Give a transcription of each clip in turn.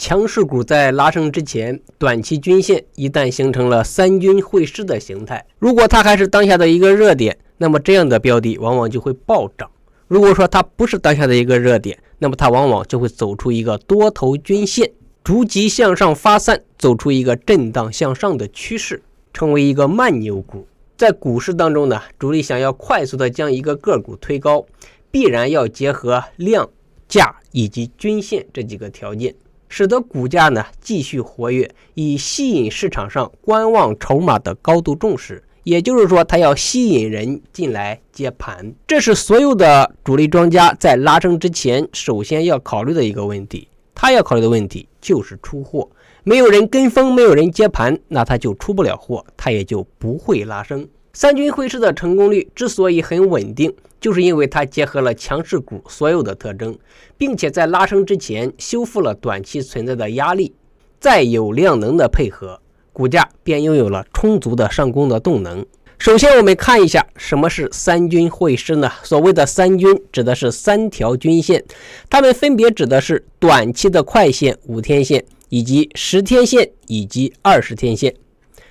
强势股在拉升之前，短期均线一旦形成了三军会师的形态，如果它还是当下的一个热点，那么这样的标的往往就会暴涨。如果说它不是当下的一个热点，那么它往往就会走出一个多头均线逐级向上发散，走出一个震荡向上的趋势，成为一个慢牛股。在股市当中呢，主力想要快速的将一个个股推高，必然要结合量价以及均线这几个条件。使得股价呢继续活跃，以吸引市场上观望筹码的高度重视。也就是说，它要吸引人进来接盘，这是所有的主力庄家在拉升之前首先要考虑的一个问题。他要考虑的问题就是出货，没有人跟风，没有人接盘，那他就出不了货，他也就不会拉升。三军会师的成功率之所以很稳定。就是因为它结合了强势股所有的特征，并且在拉升之前修复了短期存在的压力，再有量能的配合，股价便拥有了充足的上攻的动能。首先，我们看一下什么是三军会师呢？所谓的三军指的是三条均线，它们分别指的是短期的快线、五天线以及十天线以及二十天线，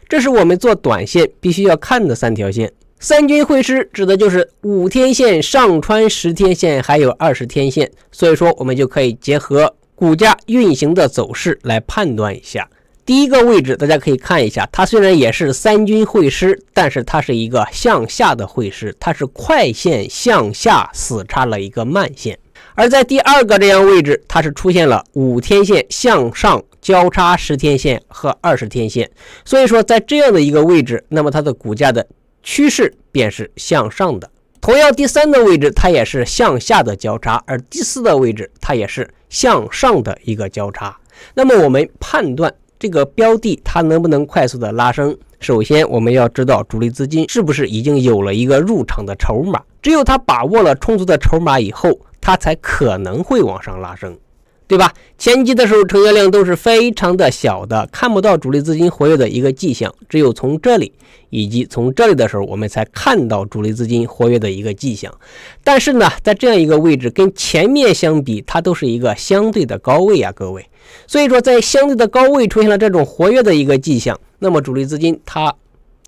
这是我们做短线必须要看的三条线。三军会师指的就是五天线上穿十天线，还有二十天线，所以说我们就可以结合股价运行的走势来判断一下。第一个位置，大家可以看一下，它虽然也是三军会师，但是它是一个向下的会师，它是快线向下死叉了一个慢线。而在第二个这样位置，它是出现了五天线向上交叉十天线和二十天线，所以说在这样的一个位置，那么它的股价的。趋势便是向上的，同样第三的位置它也是向下的交叉，而第四的位置它也是向上的一个交叉。那么我们判断这个标的它能不能快速的拉升，首先我们要知道主力资金是不是已经有了一个入场的筹码，只有他把握了充足的筹码以后，他才可能会往上拉升。对吧？前期的时候，成交量都是非常的小的，看不到主力资金活跃的一个迹象。只有从这里以及从这里的时候，我们才看到主力资金活跃的一个迹象。但是呢，在这样一个位置跟前面相比，它都是一个相对的高位啊，各位。所以说，在相对的高位出现了这种活跃的一个迹象，那么主力资金它。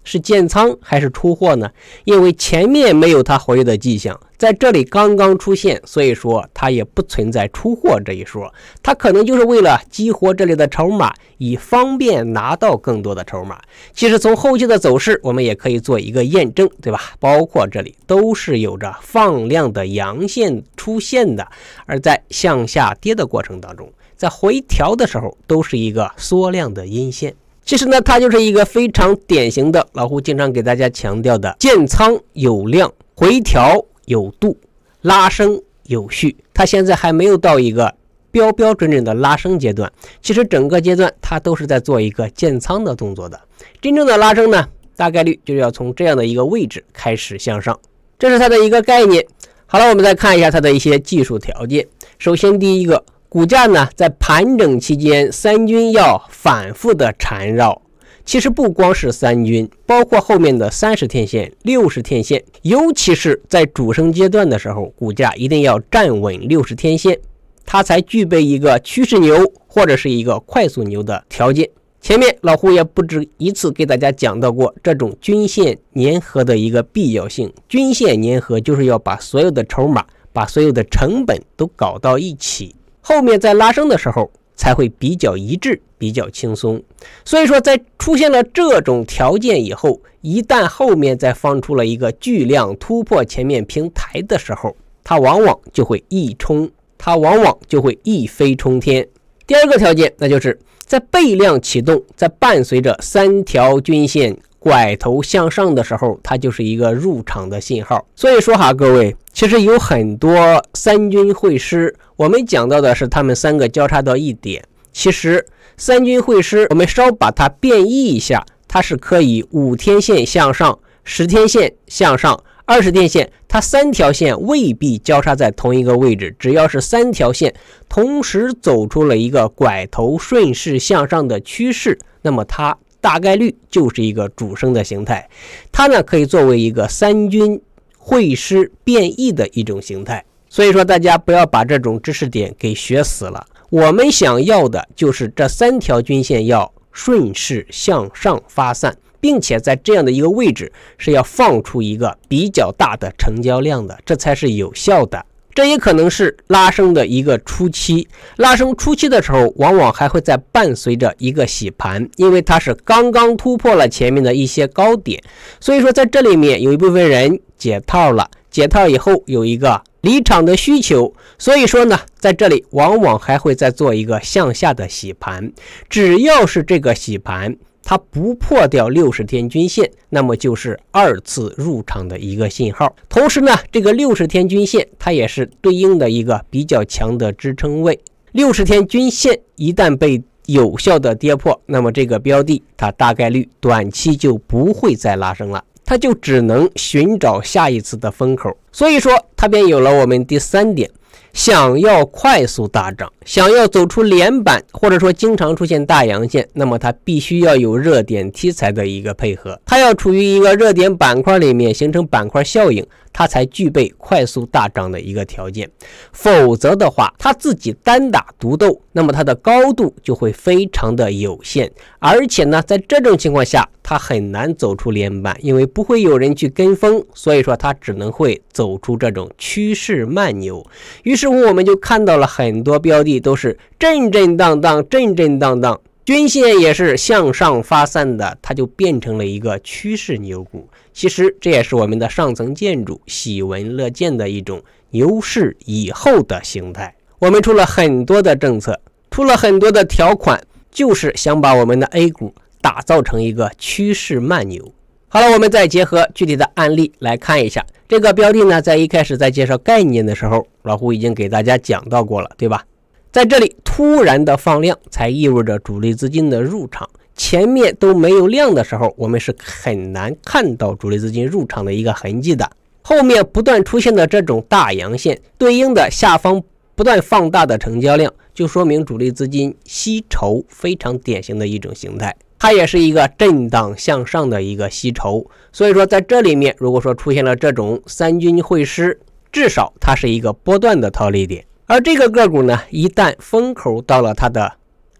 是建仓还是出货呢？因为前面没有它活跃的迹象，在这里刚刚出现，所以说它也不存在出货这一说，它可能就是为了激活这里的筹码，以方便拿到更多的筹码。其实从后期的走势，我们也可以做一个验证，对吧？包括这里都是有着放量的阳线出现的，而在向下跌的过程当中，在回调的时候都是一个缩量的阴线。其实呢，它就是一个非常典型的，老胡经常给大家强调的：建仓有量，回调有度，拉升有序。它现在还没有到一个标标准准的拉升阶段，其实整个阶段它都是在做一个建仓的动作的。真正的拉升呢，大概率就是要从这样的一个位置开始向上。这是它的一个概念。好了，我们再看一下它的一些技术条件。首先，第一个。股价呢，在盘整期间，三军要反复的缠绕。其实不光是三军，包括后面的三十天线、六十天线，尤其是在主升阶段的时候，股价一定要站稳六十天线，它才具备一个趋势牛或者是一个快速牛的条件。前面老胡也不止一次给大家讲到过这种均线粘合的一个必要性。均线粘合就是要把所有的筹码、把所有的成本都搞到一起。后面在拉升的时候才会比较一致，比较轻松。所以说，在出现了这种条件以后，一旦后面再放出了一个巨量突破前面平台的时候，它往往就会一冲，它往往就会一飞冲天。第二个条件，那就是在倍量启动，在伴随着三条均线。拐头向上的时候，它就是一个入场的信号。所以说哈，各位，其实有很多三军会师，我们讲到的是他们三个交叉到一点。其实三军会师，我们稍把它变异一下，它是可以五天线向上，十天线向上，二十天线，它三条线未必交叉在同一个位置，只要是三条线同时走出了一个拐头顺势向上的趋势，那么它。大概率就是一个主升的形态，它呢可以作为一个三军会师变异的一种形态，所以说大家不要把这种知识点给学死了。我们想要的就是这三条均线要顺势向上发散，并且在这样的一个位置是要放出一个比较大的成交量的，这才是有效的。这也可能是拉升的一个初期，拉升初期的时候，往往还会在伴随着一个洗盘，因为它是刚刚突破了前面的一些高点，所以说在这里面有一部分人解套了，解套以后有一个离场的需求，所以说呢，在这里往往还会再做一个向下的洗盘，只要是这个洗盘。它不破掉六十天均线，那么就是二次入场的一个信号。同时呢，这个六十天均线它也是对应的一个比较强的支撑位。六十天均线一旦被有效的跌破，那么这个标的它大概率短期就不会再拉升了，它就只能寻找下一次的风口。所以说，它便有了我们第三点。想要快速大涨，想要走出连板，或者说经常出现大阳线，那么它必须要有热点题材的一个配合，它要处于一个热点板块里面，形成板块效应。它才具备快速大涨的一个条件，否则的话，它自己单打独斗，那么它的高度就会非常的有限，而且呢，在这种情况下，它很难走出连板，因为不会有人去跟风，所以说它只能会走出这种趋势慢牛。于是乎，我们就看到了很多标的都是震震荡荡，震震荡荡。均线也是向上发散的，它就变成了一个趋势牛股。其实这也是我们的上层建筑喜闻乐见的一种牛市以后的形态。我们出了很多的政策，出了很多的条款，就是想把我们的 A 股打造成一个趋势慢牛。好了，我们再结合具体的案例来看一下这个标的呢，在一开始在介绍概念的时候，老胡已经给大家讲到过了，对吧？在这里突然的放量，才意味着主力资金的入场。前面都没有量的时候，我们是很难看到主力资金入场的一个痕迹的。后面不断出现的这种大阳线，对应的下方不断放大的成交量，就说明主力资金吸筹，非常典型的一种形态。它也是一个震荡向上的一个吸筹。所以说，在这里面，如果说出现了这种三军会师，至少它是一个波段的套利点。而这个个股呢，一旦风口到了它的，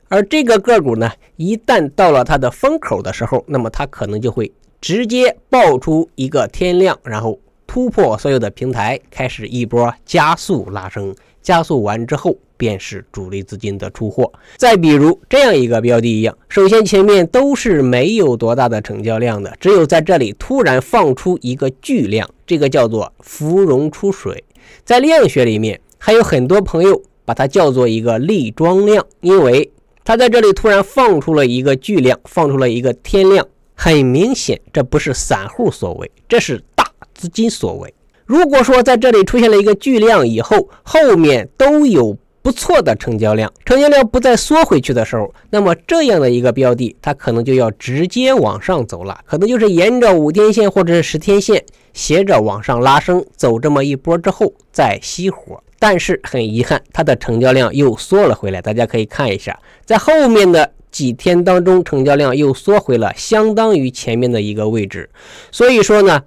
而这个个股呢，一旦到了它的风口的时候，那么它可能就会直接爆出一个天量，然后突破所有的平台，开始一波加速拉升。加速完之后，便是主力资金的出货。再比如这样一个标的一样，首先前面都是没有多大的成交量的，只有在这里突然放出一个巨量，这个叫做芙蓉出水，在量学里面。还有很多朋友把它叫做一个立桩量，因为它在这里突然放出了一个巨量，放出了一个天量。很明显，这不是散户所为，这是大资金所为。如果说在这里出现了一个巨量以后，后面都有不错的成交量，成交量不再缩回去的时候，那么这样的一个标的，它可能就要直接往上走了，可能就是沿着五天线或者是十天线斜着往上拉升，走这么一波之后再熄火。但是很遗憾，它的成交量又缩了回来。大家可以看一下，在后面的几天当中，成交量又缩回了相当于前面的一个位置。所以说呢，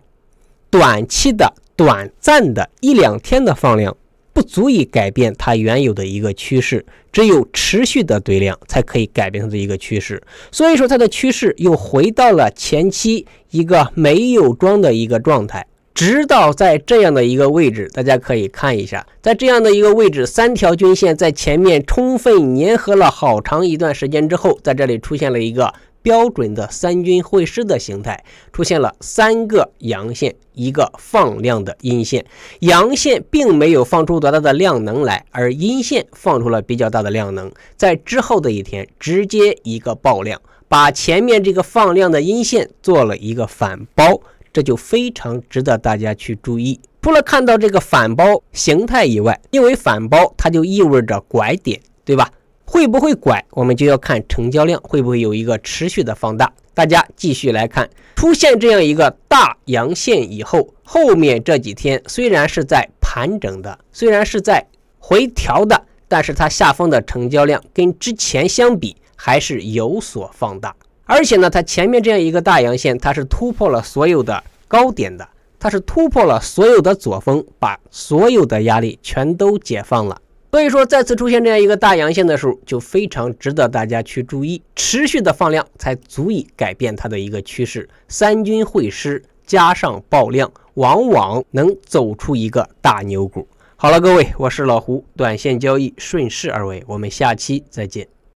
短期的短暂的一两天的放量，不足以改变它原有的一个趋势。只有持续的堆量，才可以改变它的一个趋势。所以说它的趋势又回到了前期一个没有装的一个状态。直到在这样的一个位置，大家可以看一下，在这样的一个位置，三条均线在前面充分粘合了好长一段时间之后，在这里出现了一个标准的三军会师的形态，出现了三个阳线，一个放量的阴线，阳线并没有放出多大的量能来，而阴线放出了比较大的量能，在之后的一天直接一个爆量，把前面这个放量的阴线做了一个反包。这就非常值得大家去注意。除了看到这个反包形态以外，因为反包它就意味着拐点，对吧？会不会拐，我们就要看成交量会不会有一个持续的放大。大家继续来看，出现这样一个大阳线以后，后面这几天虽然是在盘整的，虽然是在回调的，但是它下方的成交量跟之前相比还是有所放大。而且呢，它前面这样一个大阳线，它是突破了所有的高点的，它是突破了所有的左峰，把所有的压力全都解放了。所以说，再次出现这样一个大阳线的时候，就非常值得大家去注意。持续的放量才足以改变它的一个趋势。三军会师加上爆量，往往能走出一个大牛股。好了，各位，我是老胡，短线交易顺势而为。我们下期再见。